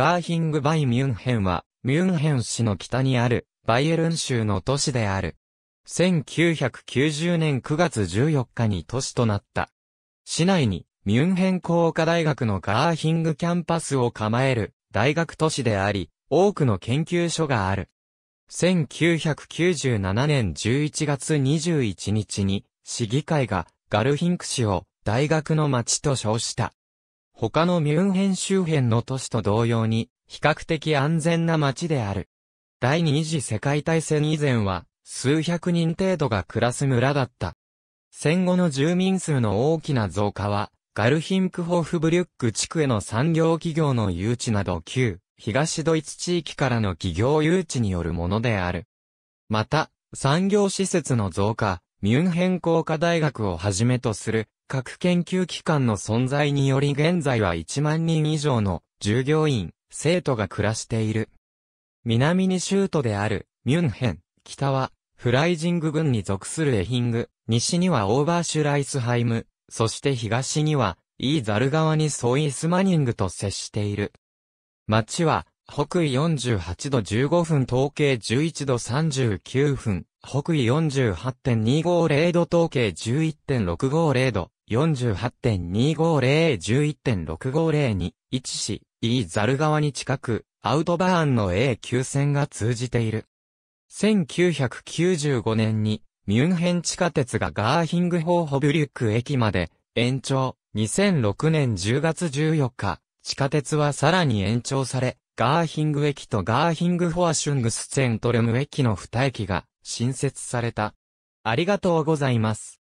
ガーヒング・バイ・ミュンヘンは、ミュンヘン市の北にある、バイエルン州の都市である。1990年9月14日に都市となった。市内に、ミュンヘン工科大学のガーヒングキャンパスを構える大学都市であり、多くの研究所がある。1997年11月21日に、市議会がガルヒンク市を大学の町と称した。他のミュンヘン周辺の都市と同様に、比較的安全な街である。第二次世界大戦以前は、数百人程度が暮らす村だった。戦後の住民数の大きな増加は、ガルヒンクホーフブリュック地区への産業企業の誘致など旧、東ドイツ地域からの企業誘致によるものである。また、産業施設の増加、ミュンヘン工科大学をはじめとする各研究機関の存在により現在は1万人以上の従業員、生徒が暮らしている。南に州都であるミュンヘン、北はフライジング郡に属するエヒング、西にはオーバーシュライスハイム、そして東にはイーザル川にソイスマニングと接している。町は北緯48度15分統計11度39分、北緯48.250度統計11.650度、48.250、11.650に位置し、イーザル川に近く、アウトバーンの A 級線が通じている。1995年に、ミュンヘン地下鉄がガーヒングホーホブリュック駅まで延長。2006年10月14日、地下鉄はさらに延長され、ガーヒング駅とガーヒングフォアシュングスチェントルム駅の2駅が新設された。ありがとうございます。